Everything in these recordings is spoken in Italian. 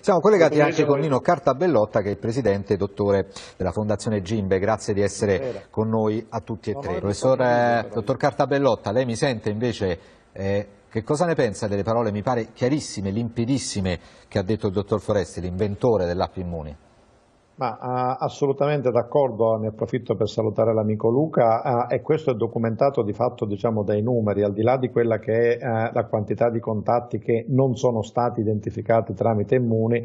Siamo collegati anche con Nino Cartabellotta che è il presidente e dottore della Fondazione Gimbe, grazie di essere con noi a tutti e tre. Professor, eh, dottor Cartabellotta, lei mi sente invece, eh, che cosa ne pensa delle parole, mi pare chiarissime, limpidissime, che ha detto il dottor Foresti, l'inventore dell'app Immuni? Ma ah, assolutamente d'accordo, ne approfitto per salutare l'amico Luca ah, e questo è documentato di fatto diciamo, dai numeri, al di là di quella che è eh, la quantità di contatti che non sono stati identificati tramite immuni,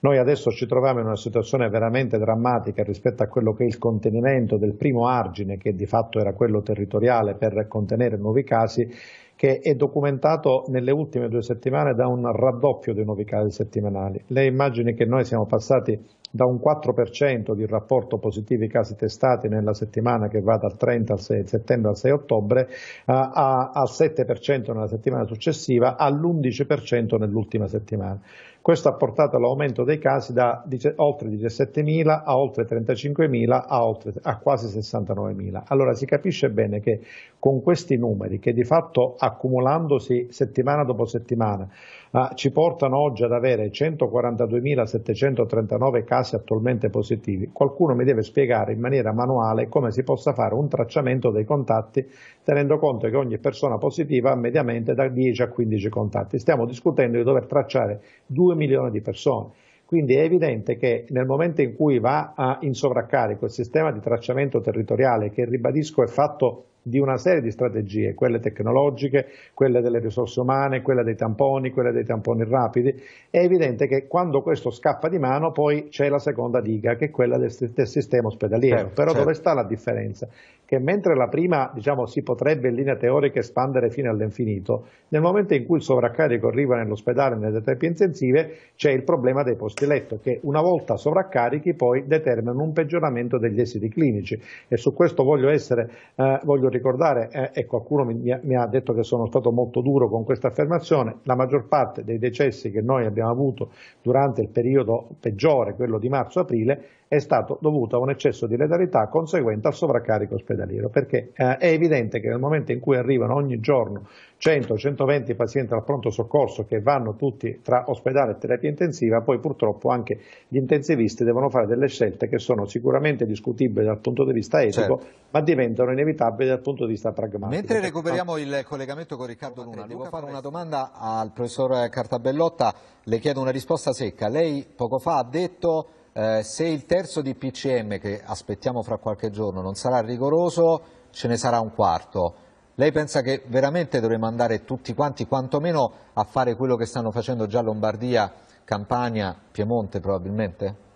noi adesso ci troviamo in una situazione veramente drammatica rispetto a quello che è il contenimento del primo argine, che di fatto era quello territoriale per contenere nuovi casi, che è documentato nelle ultime due settimane da un raddoppio dei nuovi casi settimanali. Le immagini che noi siamo passati da un 4% di rapporto positivi casi testati nella settimana che va dal 30 al 6, settembre al 6 ottobre eh, a, al 7% nella settimana successiva all'11% nell'ultima settimana. Questo ha portato all'aumento dei casi da oltre 17.000 a oltre 35.000 a, oltre, a quasi 69.000. Allora si capisce bene che con questi numeri, che di fatto accumulandosi settimana dopo settimana ah, ci portano oggi ad avere 142.739 casi attualmente positivi. Qualcuno mi deve spiegare in maniera manuale come si possa fare un tracciamento dei contatti tenendo conto che ogni persona positiva ha mediamente da 10 a 15 contatti. Stiamo discutendo di dover tracciare 2 milioni di persone. Quindi è evidente che nel momento in cui va a, in sovraccarico il sistema di tracciamento territoriale, che ribadisco è fatto di una serie di strategie, quelle tecnologiche, quelle delle risorse umane, quelle dei tamponi, quelle dei tamponi rapidi, è evidente che quando questo scappa di mano poi c'è la seconda diga che è quella del, del sistema ospedaliero. Certo, Però certo. dove sta la differenza? Che mentre la prima diciamo, si potrebbe in linea teorica espandere fino all'infinito, nel momento in cui il sovraccarico arriva nell'ospedale nelle terapie intensive c'è il problema dei posti letto che una volta sovraccarichi poi determinano un peggioramento degli esiti clinici e su questo voglio, essere, eh, voglio ricordare, eh, e qualcuno mi, mi, ha detto che sono stato molto duro con questa affermazione, la maggior parte dei decessi che noi abbiamo avuto durante il periodo peggiore, quello di marzo-aprile, è stato dovuto a un eccesso di letalità conseguente al sovraccarico ospedaliero, perché eh, è evidente che nel momento in cui arrivano ogni giorno 100-120 pazienti al pronto soccorso che vanno tutti tra ospedale e terapia intensiva, poi purtroppo anche gli intensivisti devono fare delle scelte che sono sicuramente discutibili dal punto di vista etico, certo. ma diventano inevitabili dal punto di vista pragmatico. Mentre recuperiamo il collegamento con Riccardo Luna, devo fare una domanda al professor Cartabellotta, le chiedo una risposta secca. Lei poco fa ha detto eh, se il terzo di PCM, che aspettiamo fra qualche giorno non sarà rigoroso, ce ne sarà un quarto. Lei pensa che veramente dovremmo andare tutti quanti, quantomeno a fare quello che stanno facendo già Lombardia, Campania, Piemonte probabilmente?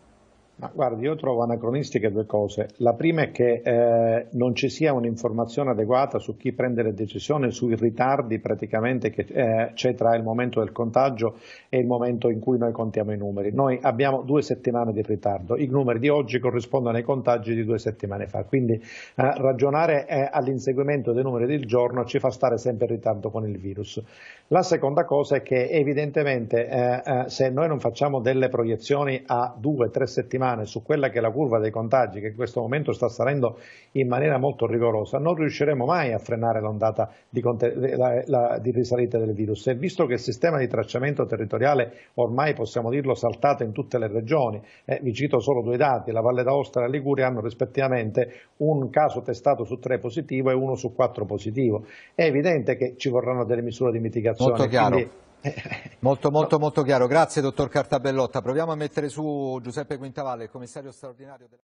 Ma guardi, io trovo anacronistiche due cose. La prima è che eh, non ci sia un'informazione adeguata su chi prende le decisioni, sui ritardi praticamente che eh, c'è tra il momento del contagio e il momento in cui noi contiamo i numeri. Noi abbiamo due settimane di ritardo, i numeri di oggi corrispondono ai contagi di due settimane fa, quindi eh, ragionare eh, all'inseguimento dei numeri del giorno ci fa stare sempre in ritardo con il virus. La seconda cosa è che evidentemente eh, eh, se noi non facciamo delle proiezioni a due, tre settimane, settimane su quella che è la curva dei contagi che in questo momento sta salendo in maniera molto rigorosa, non riusciremo mai a frenare l'ondata di, la, la, di risalita del virus. E visto che il sistema di tracciamento territoriale ormai possiamo dirlo saltato in tutte le regioni, eh, vi cito solo due dati, la Valle d'Aosta e la Liguria hanno rispettivamente un caso testato su tre positivo e uno su quattro positivo. È evidente che ci vorranno delle misure di mitigazione. Molto chiaro. Quindi, Molto, molto, molto chiaro. Grazie, dottor Cartabellotta. Proviamo a mettere su Giuseppe Quintavalle, commissario straordinario. Della...